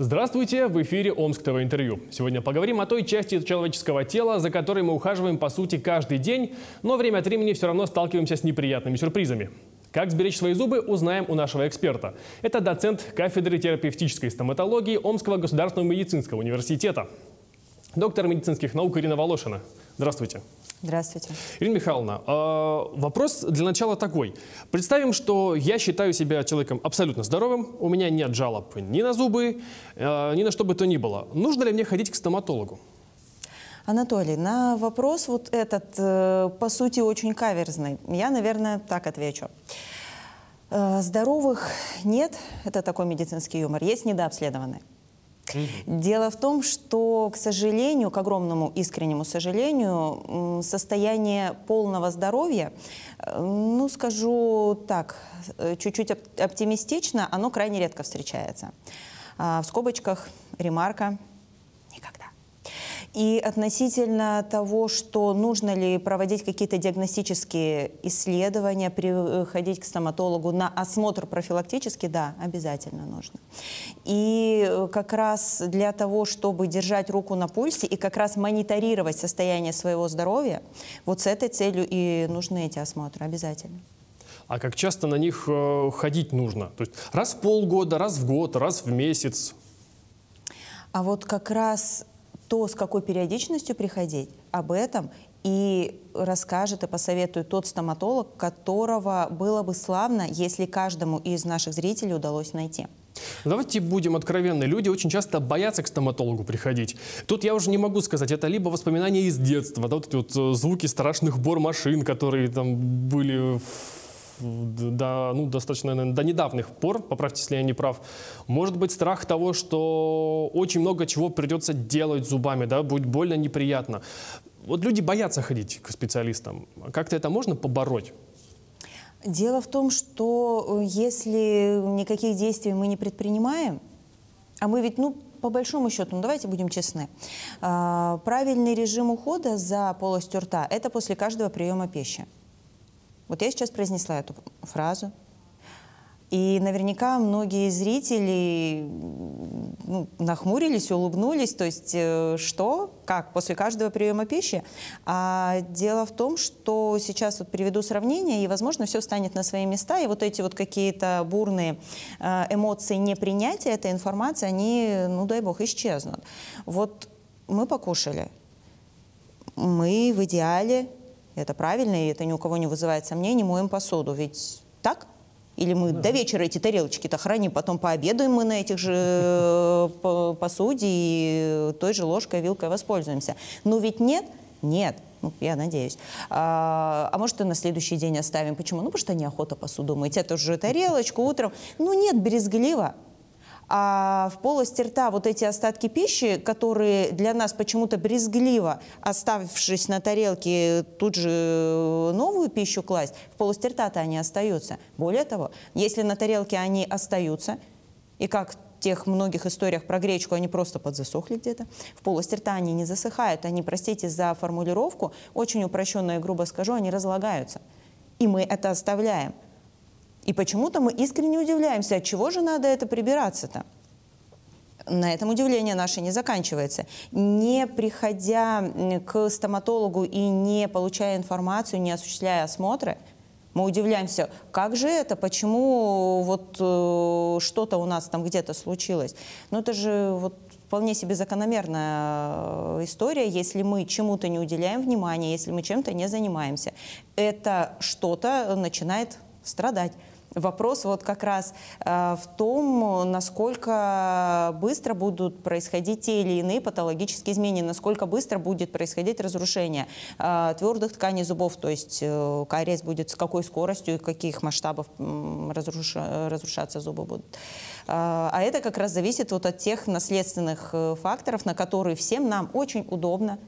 Здравствуйте! В эфире Омск ТВ Интервью. Сегодня поговорим о той части человеческого тела, за которой мы ухаживаем по сути каждый день, но время от времени все равно сталкиваемся с неприятными сюрпризами. Как сберечь свои зубы, узнаем у нашего эксперта. Это доцент кафедры терапевтической стоматологии Омского государственного медицинского университета, доктор медицинских наук Ирина Волошина. Здравствуйте. Здравствуйте. Ирина Михайловна, а, вопрос для начала такой. Представим, что я считаю себя человеком абсолютно здоровым, у меня нет жалоб ни на зубы, а, ни на что бы то ни было. Нужно ли мне ходить к стоматологу? Анатолий, на вопрос вот этот, э, по сути, очень каверзный, я, наверное, так отвечу. Э, здоровых нет, это такой медицинский юмор, есть недообследованные. Дело в том, что, к сожалению, к огромному искреннему сожалению, состояние полного здоровья, э, ну, скажу так, э, чуть-чуть оптимистично, оно крайне редко встречается. А, в скобочках ремарка – и относительно того, что нужно ли проводить какие-то диагностические исследования, приходить к стоматологу на осмотр профилактически, да, обязательно нужно. И э, как раз для того, чтобы держать руку на пульсе и как раз мониторировать состояние своего здоровья, вот с этой целью и нужны эти осмотры обязательно а как часто на них э, ходить нужно? То есть раз в полгода, раз в год, раз в месяц? А вот как раз то с какой периодичностью приходить, об этом и расскажет и посоветует тот стоматолог, которого было бы славно, если каждому из наших зрителей удалось найти. Давайте будем откровенны. Люди очень часто боятся к стоматологу приходить. Тут я уже не могу сказать, это либо воспоминания из детства, да, вот эти вот э, звуки страшных бормашин, которые там были в до, ну, достаточно наверное, до недавних пор, поправьте, если я не прав, может быть страх того, что очень много чего придется делать зубами, да, будет больно, неприятно. Вот люди боятся ходить к специалистам. Как-то это можно побороть? Дело в том, что э, если никаких действий мы не предпринимаем, а мы ведь, ну, по большому счету, ну давайте будем честны, а, правильный режим ухода за полостью рта – это после каждого приема пищи. Вот я сейчас произнесла эту фразу. И наверняка многие зрители ну, нахмурились, улыбнулись, то есть э, что, как, после каждого приема пищи. А дело в том, что сейчас вот приведу сравнение, и, возможно, все станет на свои места, и вот эти вот какие-то бурные э, эмоции непринятия этой информации, они, ну дай бог, исчезнут. Вот мы покушали, мы в идеале это правильно, и это ни у кого не вызывает сомнений, моем посуду. Ведь так? Или мы да. до вечера эти тарелочки-то храним, потом пообедаем мы на этих же э, посуде и той же ложкой, вилкой воспользуемся. Но ну ведь нет, нет, ну, я надеюсь. А, а может, и на следующий день оставим. Почему? Ну, потому что неохота посуду мыть. Это уже тарелочку утром. Ну, нет, брезгливо а в полости рта вот эти остатки пищи, которые для нас почему-то брезгливо, оставившись на тарелке, тут же э, новую пищу класть, в полости рта-то они остаются. Более того, если на тарелке они остаются, и как тех многих историях про гречку они просто подзасохли где-то, в полости рта они не засыхают, они, простите за формулировку, очень упрощенно и грубо скажу, они разлагаются. И мы это оставляем. И почему-то мы искренне удивляемся, от чего же надо это прибираться-то? на этом удивление наше не заканчивается. Не приходя к стоматологу и не получая информацию, не осуществляя осмотры, мы удивляемся, как же это, почему вот э, что-то у нас там где-то случилось. Но ну, это же вот вполне себе закономерная э, история, если мы чему-то не уделяем внимания, если мы чем-то не занимаемся. Это что-то начинает страдать. Вопрос вот как раз э, в том, насколько быстро будут происходить те или иные патологические изменения, насколько быстро будет происходить разрушение э, твердых тканей зубов, то есть э, кариес будет с какой скоростью и каких масштабов разруш, разрушаться зубы будут. Э, а это как раз зависит вот от тех наследственных э, факторов, на которые всем нам очень удобно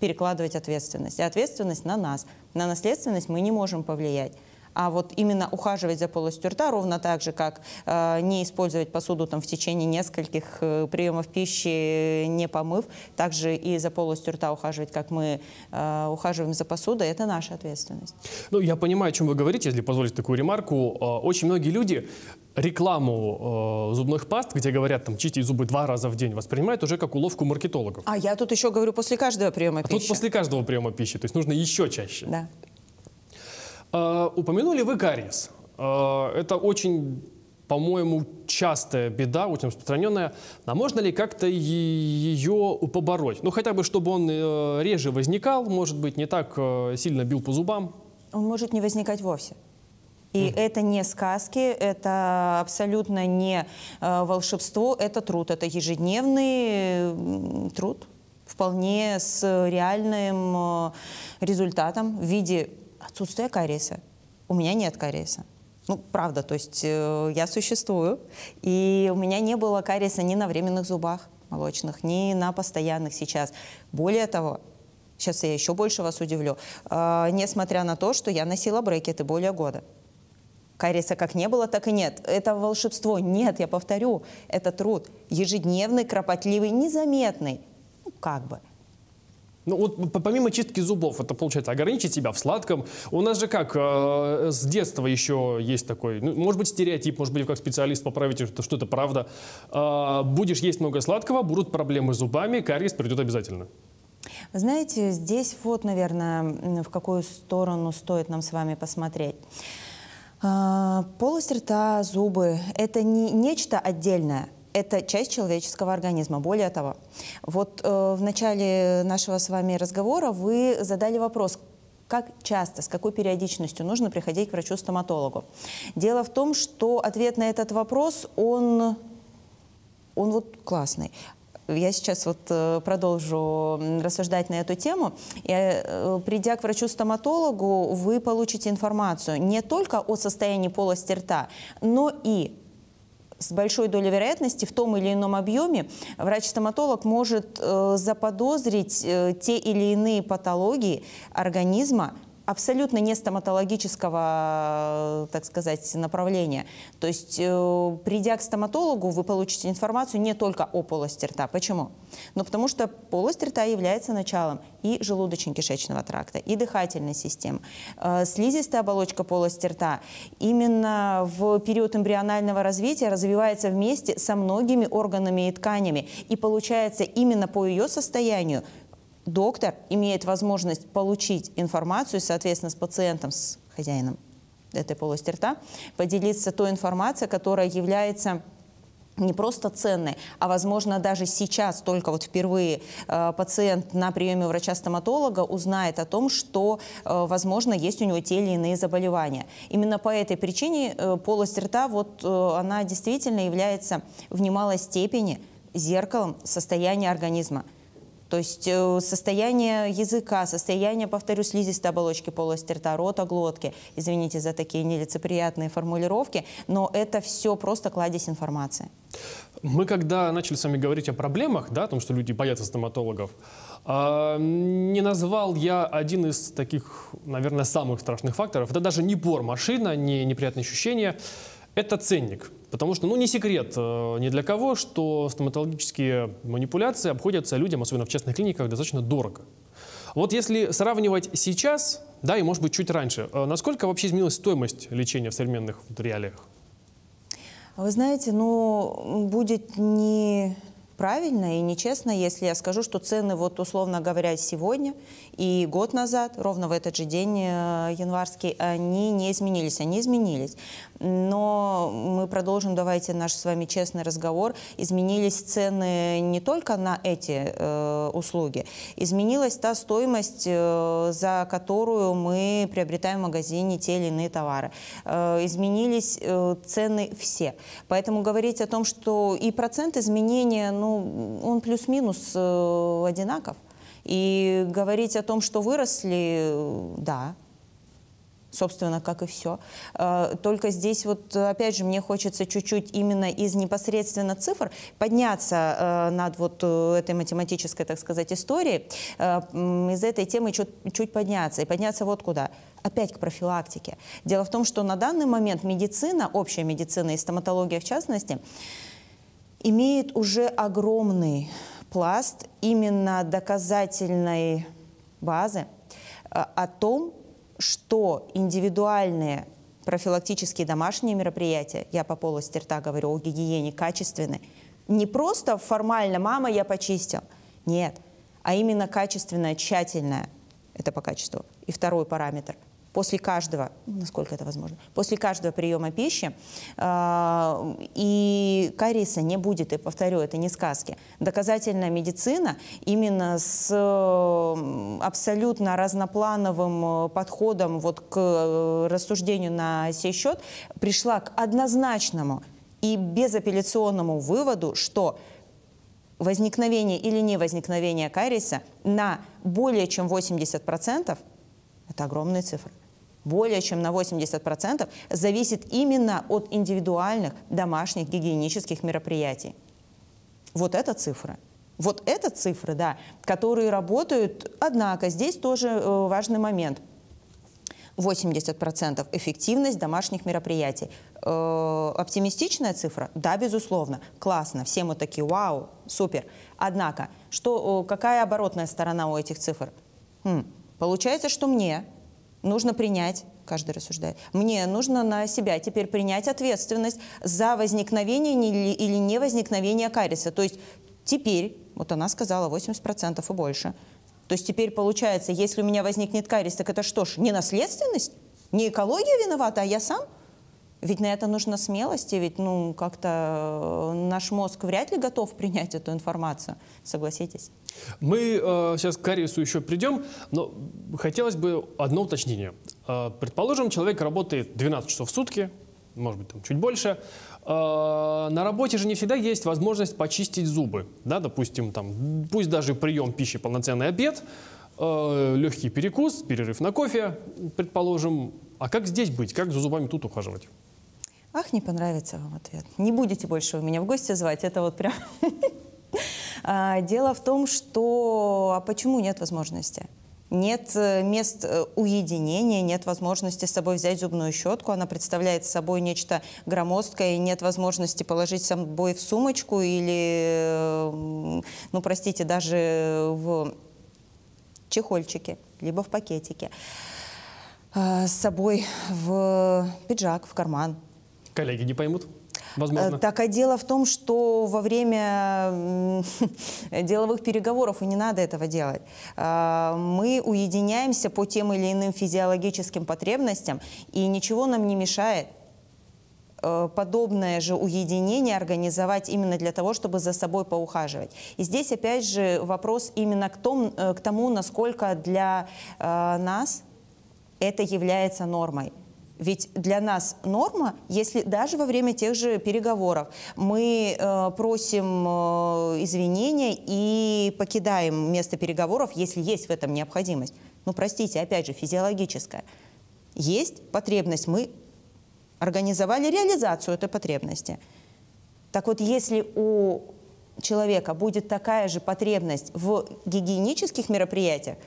перекладывать ответственность. И ответственность на нас. На наследственность мы не можем повлиять а вот именно ухаживать за полостью рта, ровно так же, как э, не использовать посуду там, в течение нескольких э, приемов пищи, не помыв, также и за полостью рта ухаживать, как мы э, ухаживаем за посудой, это наша ответственность. Ну, я понимаю, о чем вы говорите, если позволить такую ремарку. Э, очень многие люди рекламу э, зубных паст, где говорят, там, чистить зубы два раза в день, воспринимают уже как уловку маркетологов. А я тут еще говорю после каждого приема а пищи. тут после каждого приема пищи, то есть нужно еще чаще. Да. А, упомянули вы кариес. А, это очень, по-моему, частая беда, очень распространенная. А можно ли как-то ее побороть? Ну, хотя бы, чтобы он э, реже возникал, может быть, не так э, сильно бил по зубам. Он может не возникать вовсе. И mm-hmm. это не сказки, это абсолютно не э, волшебство, это труд, это ежедневный э, труд, вполне с реальным э, результатом в виде отсутствие кариеса. У меня нет кариеса. Ну, правда, то есть э, я существую, и у меня не было кариеса ни на временных зубах молочных, ни на постоянных сейчас. Более того, сейчас я еще больше вас удивлю, э, несмотря на то, что я носила брекеты более года. Кариеса как не было, так и нет. Это волшебство. Нет, я повторю, это труд. Ежедневный, кропотливый, незаметный. Ну, как бы. Ну вот помимо чистки зубов, это получается ограничить себя в сладком. У нас же как, э, с детства еще есть такой, ну, может быть стереотип, может быть как специалист поправите, что, что это правда. Э, будешь есть много сладкого, будут проблемы с зубами, кариес придет обязательно. Вы знаете, здесь вот, наверное, в какую сторону стоит нам с вами посмотреть. А, полость рта, зубы – это не нечто отдельное – это часть человеческого организма. Более того, вот э, в начале нашего с вами разговора вы задали вопрос, как часто, с какой периодичностью нужно приходить к врачу-стоматологу. Дело в том, что ответ на этот вопрос, он, он вот классный. Я сейчас вот э, продолжу рассуждать на эту тему. И, э, придя к врачу-стоматологу, вы получите информацию не только о состоянии полости рта, но и с большой долей вероятности в том или ином объеме врач-стоматолог может э, заподозрить э, те или иные патологии организма, абсолютно не стоматологического, так сказать, направления. То есть, э, придя к стоматологу, вы получите информацию не только о полости рта. Почему? Ну, потому что полость рта является началом и желудочно-кишечного тракта, и дыхательной системы, э, слизистая оболочка полости рта. Именно в период эмбрионального развития развивается вместе со многими органами и тканями. И получается именно по ее состоянию доктор имеет возможность получить информацию, соответственно, с пациентом, с хозяином этой полости рта, поделиться той информацией, которая является не просто ценной, а, возможно, даже сейчас, только вот впервые э, пациент на приеме врача-стоматолога узнает о том, что, э, возможно, есть у него те или иные заболевания. Именно по этой причине э, полость рта, вот э, она действительно является в немалой степени зеркалом состояния организма. То есть э, состояние языка, состояние, повторю, слизистой оболочки полости рта, рота, глотки. Извините за такие нелицеприятные формулировки, но это все просто кладезь информации. Мы когда начали с вами говорить о проблемах, да, о том, что люди боятся стоматологов, а, не назвал я один из таких, наверное, самых страшных факторов. Это даже не бор, машина, не неприятные ощущения. Это ценник. Потому что, ну, не секрет э, ни для кого, что стоматологические манипуляции обходятся людям, особенно в частных клиниках, достаточно дорого. Вот если сравнивать сейчас, да, и может быть чуть раньше, э, насколько вообще изменилась стоимость лечения в современных реалиях? Вы знаете, ну, будет не правильно и нечестно, если я скажу, что цены, вот условно говоря, сегодня и год назад, ровно в этот же день э, январский, они не изменились. Они изменились. Но мы продолжим, давайте, наш с вами честный разговор. Изменились цены не только на эти э, услуги. Изменилась та стоимость, э, за которую мы приобретаем в магазине те или иные товары. Э, изменились э, цены все. Поэтому говорить о том, что и процент изменения, ну, ну, он плюс-минус э, одинаков. И говорить о том, что выросли, э, да, собственно, как и все. Э, только здесь вот, опять же, мне хочется чуть-чуть именно из непосредственно цифр подняться над вот этой математической, так сказать, историей, из этой темы чуть, чуть подняться. И подняться вот куда опять к профилактике. Дело в том, что на данный момент медицина, общая медицина и стоматология в частности, имеет уже огромный пласт именно доказательной базы э, о том, что индивидуальные профилактические домашние мероприятия, я по полости рта говорю о гигиене качественной, не просто формально «мама, я почистил», нет, а именно качественное, тщательное, это по качеству. И второй параметр – после каждого, ну, насколько это возможно, после каждого приема пищи. А, и кариеса не будет, и повторю, это не сказки. Доказательная медицина именно с абсолютно разноплановым э, подходом вот к э, рассуждению на сей счет пришла к однозначному и безапелляционному выводу, что возникновение или невозникновение кариеса на более чем 80% – это огромные цифры – более чем на 80% зависит именно от индивидуальных домашних гигиенических мероприятий. Вот это цифры. Вот это цифры, да, которые работают. Однако здесь тоже э, важный момент. 80% эффективность домашних мероприятий. Э, оптимистичная цифра? Да, безусловно. Классно, все мы такие, вау, супер. Однако, что, э, какая оборотная сторона у этих цифр? Хм, получается, что мне нужно принять каждый рассуждает. Мне нужно на себя теперь принять ответственность за возникновение или не возникновение кариеса. То есть теперь, вот она сказала, 80% и больше. То есть теперь получается, если у меня возникнет кариес, так это что ж, не наследственность? Не экология виновата, а я сам – ведь на это нужно смелости, ведь ну как-то э, наш мозг вряд ли готов принять эту информацию, согласитесь. Мы э, сейчас к кариесу еще придем, но хотелось бы одно уточнение. Э, предположим, человек работает 12 часов в сутки, может быть, там чуть больше. Э, на работе же не всегда есть возможность почистить зубы. Да, допустим, там, пусть даже прием пищи полноценный обед, э, легкий перекус, перерыв на кофе, предположим. А как здесь быть? Как за зубами тут ухаживать? Ах, не понравится вам ответ. Не будете больше у меня в гости звать. Это вот прям... А, дело в том, что... А почему нет возможности? Нет э, мест э, уединения, нет возможности с собой взять зубную щетку, она представляет собой нечто громоздкое, нет возможности положить с собой в сумочку или, э, ну простите, даже в чехольчике, либо в пакетике, с собой в пиджак, в карман, Коллеги не поймут? Э, Возможно. Так, а дело в том, что во время деловых переговоров, и не надо этого делать, э, мы уединяемся по тем или иным физиологическим потребностям, и ничего нам не мешает э, подобное же уединение организовать именно для того, чтобы за собой поухаживать. И здесь, опять же, вопрос именно к, том, к тому, насколько для нас это является нормой. Ведь для нас норма, если даже во время тех же переговоров мы э, просим э, извинения и покидаем место переговоров, если есть в этом необходимость. Ну, простите, опять же, физиологическая. Есть потребность, мы организовали реализацию этой потребности. Так вот, если у человека будет такая же потребность в гигиенических мероприятиях,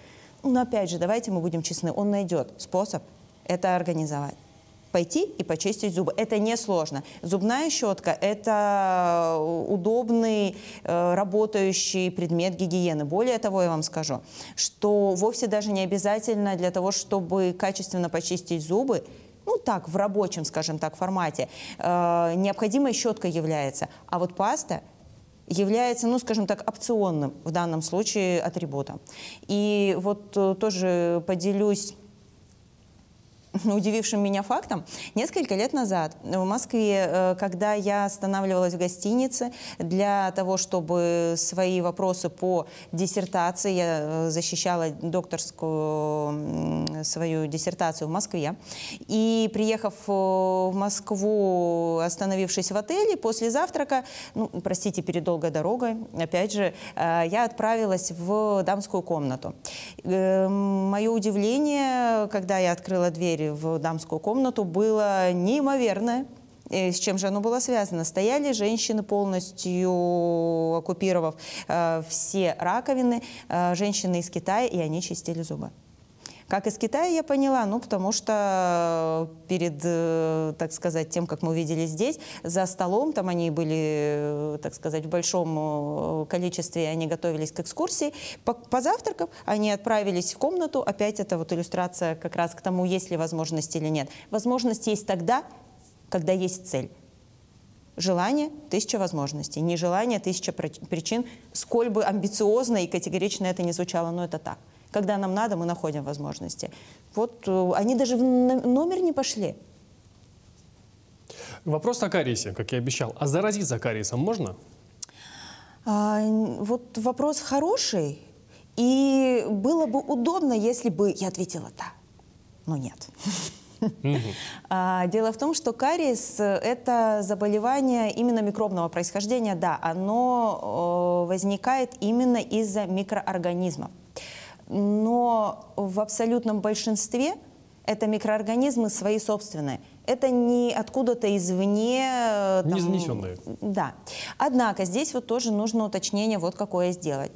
ну, опять же, давайте мы будем честны, он найдет способ это организовать пойти и почистить зубы. Это несложно. Зубная щетка – это э, удобный, э, работающий предмет гигиены. Более того, я вам скажу, что вовсе даже не обязательно для того, чтобы качественно почистить зубы, ну так, в рабочем, скажем так, формате, э, необходимой щетка является. А вот паста является, ну, скажем так, опционным в данном случае атрибутом. И вот тоже поделюсь удивившим меня фактом. Несколько лет назад в Москве, э, когда я останавливалась в гостинице для того, чтобы свои вопросы по диссертации, я э, защищала докторскую свою диссертацию в Москве, и приехав э, в Москву, остановившись в отеле, после завтрака, ну, простите, перед долгой дорогой, опять же, я отправилась в дамскую комнату. Эм, Мое удивление, когда я открыла дверь двери в дамскую комнату было неимоверное. И э, с чем же оно было связано? Стояли женщины полностью, оккупировав э, все раковины, э, женщины из Китая, и они чистили зубы. Как из Китая я поняла? Ну, потому что э, перед, э, так сказать, тем, как мы увидели здесь, за столом, там они были, э, так сказать, в большом количестве, они готовились к экскурсии. Позавтракав, они отправились в комнату. Опять это вот иллюстрация как раз к тому, есть ли возможность или нет. Возможность есть тогда, когда есть цель. Желание – тысяча возможностей, нежелание – тысяча причин, сколь бы амбициозно и категорично это не звучало, но это так. Когда нам надо, мы находим возможности. Вот э, они даже в номер не пошли. Вопрос о кариесе, как я обещал. А заразиться кариесом можно? А, вот вопрос хороший. И было бы удобно, если бы я ответила «да». Но нет. А, дело в том, что кариес э, – это заболевание именно микробного происхождения, да, оно э, возникает именно из-за микроорганизмов но в абсолютном большинстве это микроорганизмы свои собственные. Это не откуда-то извне. Э, там, не занесенные. Да. Однако здесь вот тоже нужно уточнение, вот какое сделать.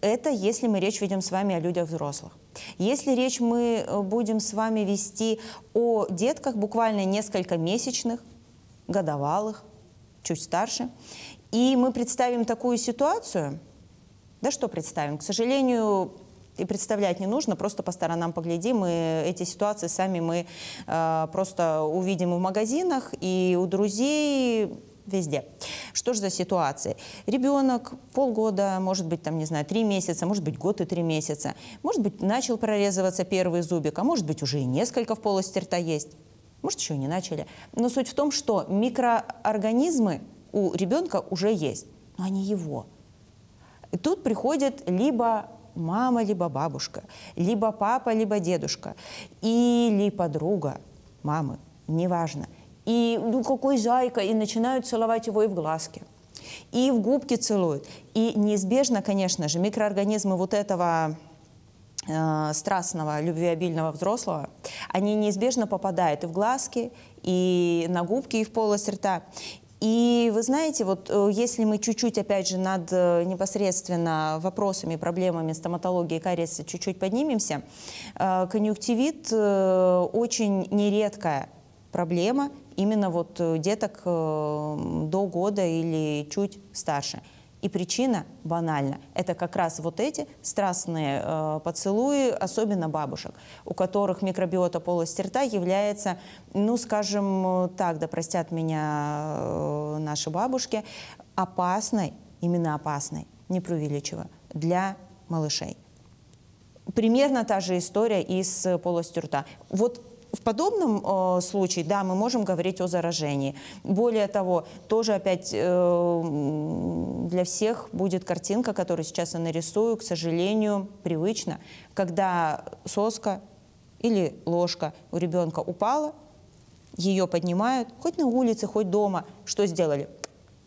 Это если мы речь ведем с вами о людях взрослых. Если речь мы э, будем с вами вести о детках буквально несколько месячных, годовалых, чуть старше, и мы представим такую ситуацию, да что представим, к сожалению, и представлять не нужно, просто по сторонам поглядим, и эти ситуации сами мы э, просто увидим и в магазинах, и у друзей, везде. Что же за ситуации? Ребенок полгода, может быть, там, не знаю, три месяца, может быть, год и три месяца, может быть, начал прорезываться первый зубик, а может быть, уже и несколько в полости рта есть, может, еще не начали. Но суть в том, что микроорганизмы у ребенка уже есть, но они его. И тут приходит либо мама, либо бабушка, либо папа, либо дедушка, или подруга мамы, неважно. И ну какой зайка, и начинают целовать его и в глазки, и в губки целуют. И неизбежно, конечно же, микроорганизмы вот этого э, страстного, любвеобильного взрослого, они неизбежно попадают и в глазки, и на губки, и в полость рта. И вы знаете, вот э, если мы чуть-чуть, опять же, над э, непосредственно вопросами, проблемами стоматологии кариеса чуть-чуть поднимемся, э, конъюнктивит очень нередкая проблема именно вот деток до года или чуть старше. И причина банальна. Это как раз вот эти страстные э, поцелуи, особенно бабушек, у которых микробиота полости рта является, ну, скажем э, так, да простят меня э, наши бабушки, опасной, именно опасной, не преувеличивая, для малышей. Примерно та же история и с полостью рта. Вот в подобном э, случае, да, мы можем говорить о заражении. Более того, тоже опять э, для всех будет картинка, которую сейчас я нарисую, к сожалению, привычно, когда соска или ложка у ребенка упала, ее поднимают, хоть на улице, хоть дома, что сделали?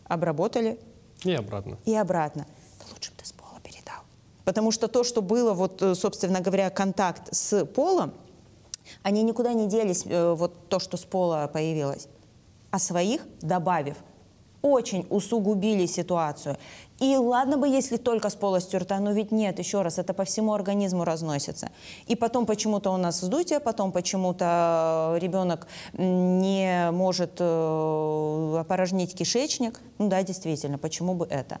Обработали. И обратно. И обратно. Да лучше бы ты с пола передал. Потому что то, что было, вот, э, собственно говоря, контакт с полом, они никуда не делись, э, вот то, что с пола появилось. А своих, добавив, очень усугубили ситуацию. И ладно бы, если только с полостью рта, но ведь нет, еще раз, это по всему организму разносится. И потом почему-то у нас вздутие, потом почему-то ребенок не может э, опорожнить кишечник. Ну да, действительно, почему бы это?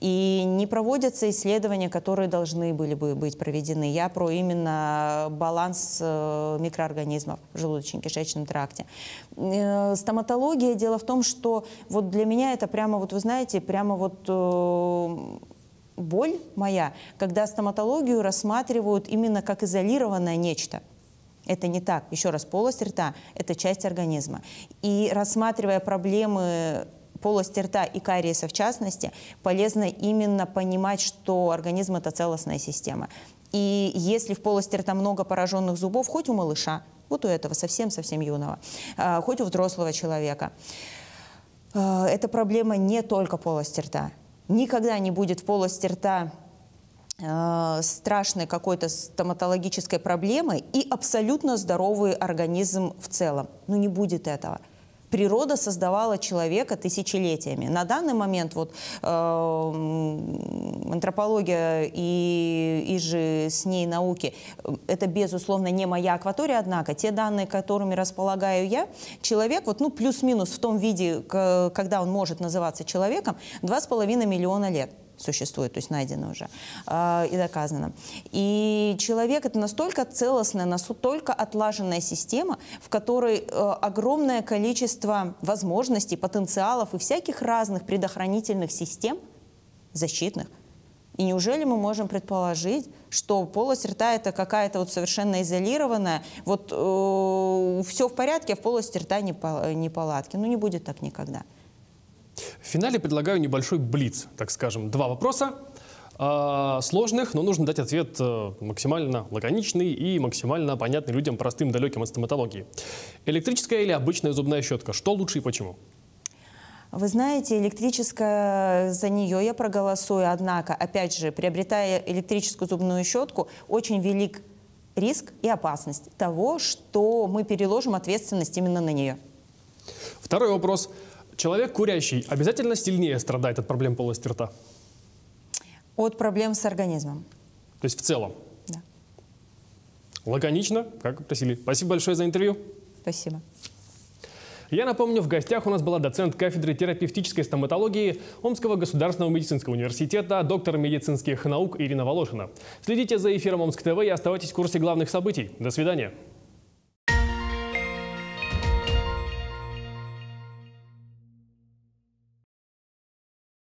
и не проводятся исследования, которые должны были бы быть проведены. Я про именно баланс э, микроорганизмов в желудочно-кишечном тракте. Э, стоматология, дело в том, что вот для меня это прямо, вот вы знаете, прямо вот э, боль моя, когда стоматологию рассматривают именно как изолированное нечто. Это не так. Еще раз, полость рта – это часть организма. И рассматривая проблемы полости рта и кариеса в частности, полезно именно понимать, что организм – это целостная система. И если в полости рта много пораженных зубов, хоть у малыша, вот у этого совсем-совсем юного, а, хоть у взрослого человека, а, эта проблема не только полости рта. Никогда не будет в полости рта а, страшной какой-то стоматологической проблемы и абсолютно здоровый организм в целом. Ну не будет этого природа создавала человека тысячелетиями. На данный момент вот э, антропология и, и же с ней науки, э, это безусловно не моя акватория, однако те данные, которыми располагаю я, человек вот ну плюс-минус в том виде, когда он может называться человеком, 2,5 миллиона лет существует, то есть найдено уже э, и доказано. И человек — это настолько целостная, настолько отлаженная система, в которой э, огромное количество возможностей, потенциалов и всяких разных предохранительных систем защитных. И неужели мы можем предположить, что полость рта это какая-то вот совершенно изолированная, вот э, все в порядке, а в полости рта не, палатки? Ну не будет так никогда финале предлагаю небольшой блиц, так скажем. Два вопроса э, сложных, но нужно дать ответ э, максимально лаконичный и максимально понятный людям, простым, далеким от стоматологии. Электрическая или обычная зубная щетка? Что лучше и почему? Вы знаете, электрическая, за нее я проголосую, однако, опять же, приобретая электрическую зубную щетку, очень велик риск и опасность того, что мы переложим ответственность именно на нее. Второй вопрос. Человек курящий обязательно сильнее страдает от проблем полости рта? От проблем с организмом. То есть в целом? Да. Лаконично, как просили. Спасибо большое за интервью. Спасибо. Я напомню, в гостях у нас была доцент кафедры терапевтической стоматологии Омского государственного медицинского университета, доктор медицинских наук Ирина Волошина. Следите за эфиром Омск ТВ и оставайтесь в курсе главных событий. До свидания.